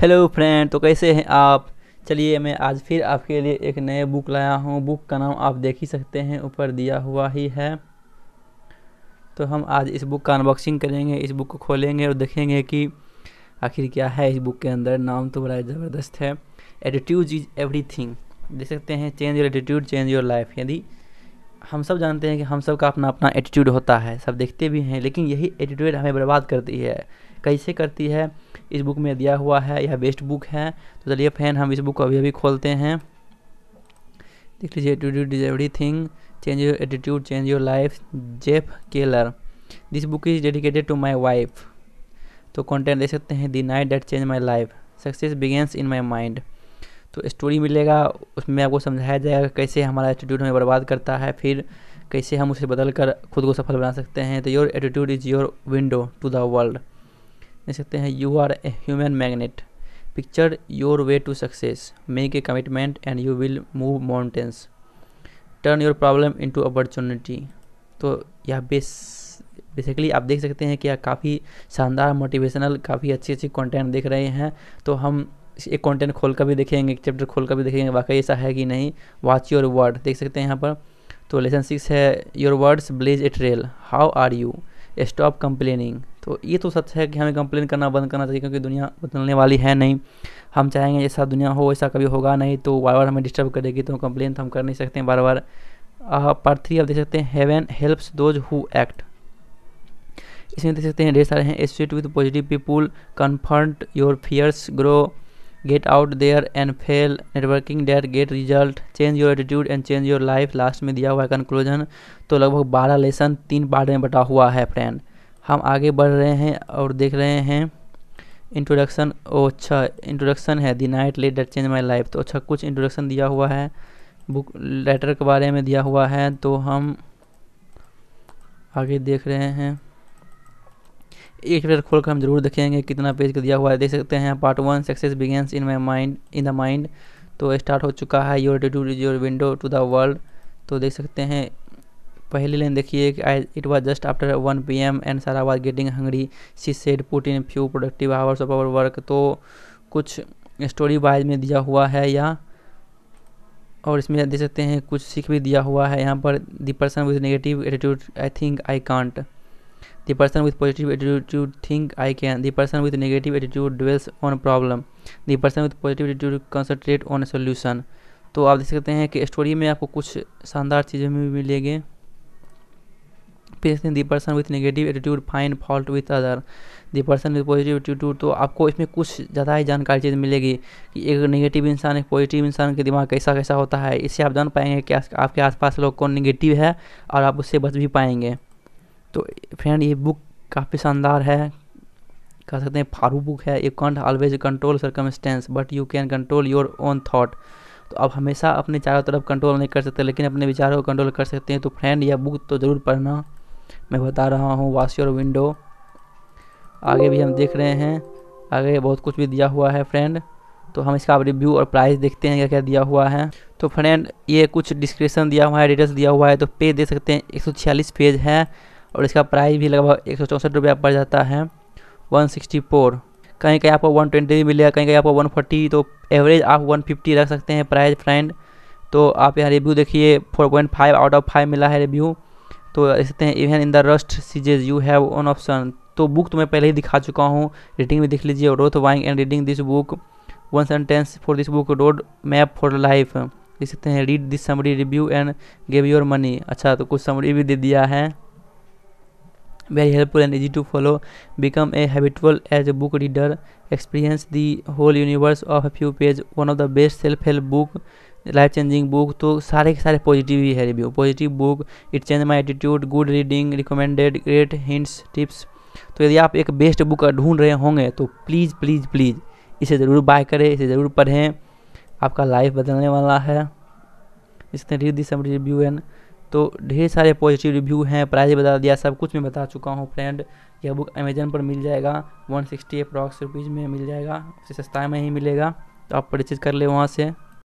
Hello friend तो कैसे हैं आप चलिए मैं आज फिर आपके लिए एक नए बुक लाया हूँ बुक का नाम आप देख ही सकते हैं ऊपर दिया हुआ ही है तो हम आज इस बुक का अनबॉक्सिंग करेंगे इस बुक को खोलेंगे और देखेंगे कि आखिर क्या है इस बुक के अंदर नाम तो बड़ा ज़बरदस्त है एटीट्यूड इज़ थिंग देख सकते हैं change your attitude change your life यदि हम सब जानते हैं कि हम सब का अपना अपना एटीट्यूड होता है सब देखते भी हैं लेकिन यही एटीट्यूड हमें बर्बाद करती है कैसे करती है इस बुक में दिया हुआ है यह बेस्ट बुक है तो चलिए फैन हम इस बुक को अभी अभी खोलते हैं देख लीजिए attitude is every thing change your attitude change your life Jeff Keller this book is dedicated to my wife तो कॉन्टेंट देख सकते हैं the night that change my life success begins in my mind तो story मिलेगा उसमें आपको समझाया जाएगा कैसे हमारा एटीट्यूड हमें बर्बाद करता है फिर कैसे हम उसे बदल कर खुद को सफल बना सकते हैं तो your attitude is your window to the world देख सकते हैं you are a human magnet picture your way to success make a commitment and you will move mountains turn your problem into opportunity तो यह base basically आप देख सकते हैं कि यह काफ़ी शानदार मोटिवेशनल काफ़ी अच्छी अच्छी कंटेंट देख रहे हैं तो हम एक कंटेंट खोल कर भी देखेंगे एक चैप्टर खोल कर भी देखेंगे वाकई ऐसा है कि नहीं वॉच योर वर्ड देख सकते हैं यहाँ पर तो लेसन सिक्स है your words blaze a trail how are you stop complaining तो ये तो सच है कि हमें कंप्लेन करना बंद करना चाहिए क्योंकि दुनिया बदलने वाली है नहीं हम चाहेंगे ऐसा दुनिया हो ऐसा कभी होगा नहीं तो बार बार हमें डिस्टर्ब करेगी तो कंप्लेन तो हम कर नहीं सकते बार बार पार्ट थ्री आप देख सकते हैं heaven helps those who act इसमें देख सकते हैं ढेर सारे हैं associate with positive people confront your fears grow get out there and fail networking dare get result change your attitude and change your life last में दिया हुआ है कंक्लूजन तो लगभग बारह लेसन तीन पार्ट में बटा हुआ है फ्रेंड हम आगे बढ़ रहे हैं और देख रहे हैं इंट्रोडक्शन ओ अच्छा इंट्रोडक्शन है the night late that change my life तो अच्छा कुछ इंट्रोडक्शन दिया हुआ है बुक लेटर के बारे में दिया हुआ है तो हम आगे देख रहे हैं एक चैप्टर खोल कर हम जरूर देखेंगे कितना पेज का दिया हुआ है देख सकते हैं part one success begins in my mind in the mind तो स्टार्ट हो चुका है your attitude is your window to the world तो देख सकते हैं पहली लाइन देखिए कि I it was just after one P M and Sara was getting hungry she said put in few productive hours of our work तो कुछ story wise में दिया हुआ है या और इसमें देख सकते हैं कुछ सीख भी दिया हुआ है यहाँ पर the person with negative attitude I think I can't The person with positive attitude think I can. The person with negative attitude dwells on problem. The person with positive attitude concentrate on a solution. तो आप देख सकते हैं कि story में आपको कुछ शानदार चीज़ें भी मिलेंगे फिर इसमें the person with negative attitude find fault with other the person with positive attitude तो आपको इसमें कुछ ज़्यादा ही जानकारी चीज़ मिलेगी कि एक नेगेटिव इंसान एक पॉजिटिव इंसान के दिमाग कैसा कैसा होता है इससे आप जान पाएंगे कि आपके आसपास लोग कौन नेगेटिव है और आप उससे बच भी पाएंगे तो फ्रेंड ये बुक काफ़ी शानदार है कह सकते हैं फारू बुक है you can't always control circumstance but you can control your own thought तो आप हमेशा अपने चारों तरफ कंट्रोल नहीं कर सकते लेकिन अपने विचारों को कंट्रोल कर सकते हैं तो फ्रेंड यह बुक तो ज़रूर पढ़ना मैं बता रहा हूँ वॉश योर विंडो आगे भी हम देख रहे हैं आगे बहुत कुछ भी दिया हुआ है फ्रेंड तो हम इसका रिव्यू और प्राइस देखते हैं क्या क्या दिया हुआ है तो फ्रेंड ये कुछ डिस्क्रिप्शन दिया हुआ है डिटेल्स दिया हुआ है तो पेज देख सकते हैं एक पेज है और इसका प्राइस भी लगभग एक सौ चौंसठ रुपया पड़ जाता है वन सिक्सटी फोर कहीं कहीं आपको वन ट्वेंटी भी मिलेगा कहीं कहीं आपको वन फोर्टी तो एवरेज आप वन फिफ्टी रख सकते हैं प्राइस फ्रेंड तो आप यहाँ रिव्यू देखिए four point five out of five मिला है रिव्यू तो देखते हैं even in the rust seizes you have on option तो बुक तो मैं पहले ही दिखा चुका हूँ रीडिंग भी देख लीजिए worth buying and reading this book one sentence for this book road map for life देख सकते हैं read this summary review and gave your money अच्छा तो कुछ समरी भी दे दिया है very helpful and easy to follow become a habitual as a book reader experience the whole universe of a few page one of the best self-help book life changing book तो सारे के सारे positive ही है review positive book it change my attitude good reading recommended great hints tips तो यदि आप एक बेस्ट बुक ढूंढ रहे होंगे तो प्लीज़ प्लीज़ प्लीज़ इसे ज़रूर बाय करें इसे ज़रूर पढ़ें आपका लाइफ बदलने वाला है इसने रीड दिस रिव्यू एंड तो ढेर सारे पॉजिटिव रिव्यू हैं प्राइस बता दिया सब कुछ मैं बता चुका हूँ फ्रेंड यह बुक अमेजन पर मिल जाएगा 160 सिक्सटी अप्रॉक्स रुपीज़ में मिल जाएगा उससे सस्ता में ही मिलेगा तो आप परचेज़ कर ले वहाँ से